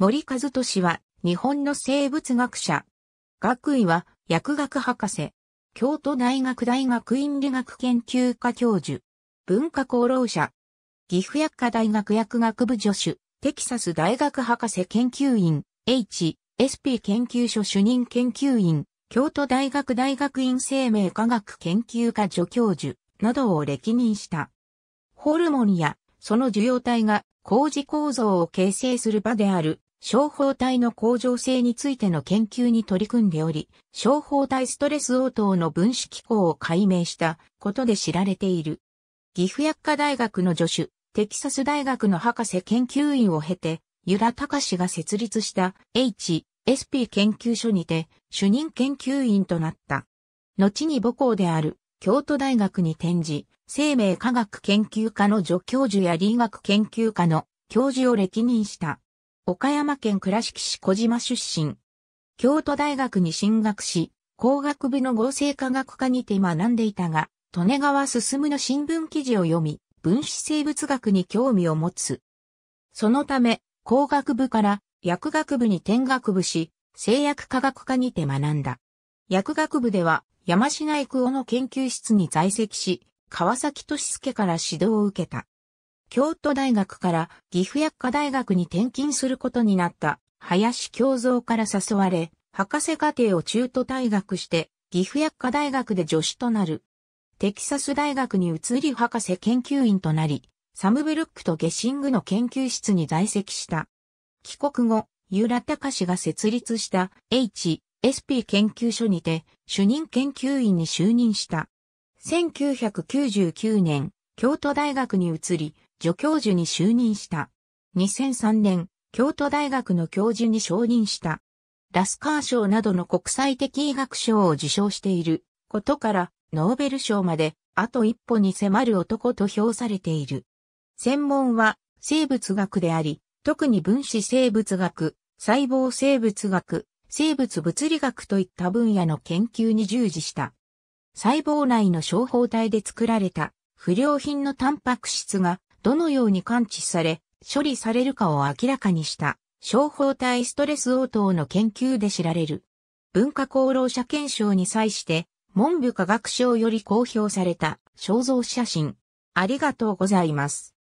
森和俊は日本の生物学者。学位は薬学博士。京都大学大学院理学研究科教授。文化功労者。岐阜薬科大学薬学部助手。テキサス大学博士研究員。H。SP 研究所主任研究員。京都大学大学院生命科学研究科助教授などを歴任した。ホルモンやその受容体が工事構造を形成する場である小胞体の向上性についての研究に取り組んでおり、小胞体ストレス応答の分子機構を解明したことで知られている。岐阜薬科大学の助手、テキサス大学の博士研究員を経て、由良隆が設立した HSP 研究所にて主任研究員となった。後に母校である京都大学に転じ、生命科学研究科の助教授や理学研究科の教授を歴任した。岡山県倉敷市小島出身。京都大学に進学し、工学部の合成科学科にて学んでいたが、利根川進の新聞記事を読み、分子生物学に興味を持つ。そのため、工学部から薬学部に転学部し、製薬科学科にて学んだ。薬学部では、山科育夫の研究室に在籍し、川崎俊介から指導を受けた。京都大学から岐阜薬科大学に転勤することになった林京三から誘われ、博士課程を中途退学して岐阜薬科大学で助手となる。テキサス大学に移り博士研究員となり、サムブルックとゲシングの研究室に在籍した。帰国後、ユラタカ氏が設立した HSP 研究所にて主任研究員に就任した。1999年、京都大学に移り、助教授に就任した。2003年、京都大学の教授に承認した。ラスカー賞などの国際的医学賞を受賞していることから、ノーベル賞まであと一歩に迫る男と評されている。専門は生物学であり、特に分子生物学、細胞生物学、生物物理学といった分野の研究に従事した。細胞内の小胞体で作られた不良品のタンパク質がどのように感知され、処理されるかを明らかにした、小胞体ストレス応答の研究で知られる。文化功労者検証に際して、文部科学省より公表された肖像写真。ありがとうございます。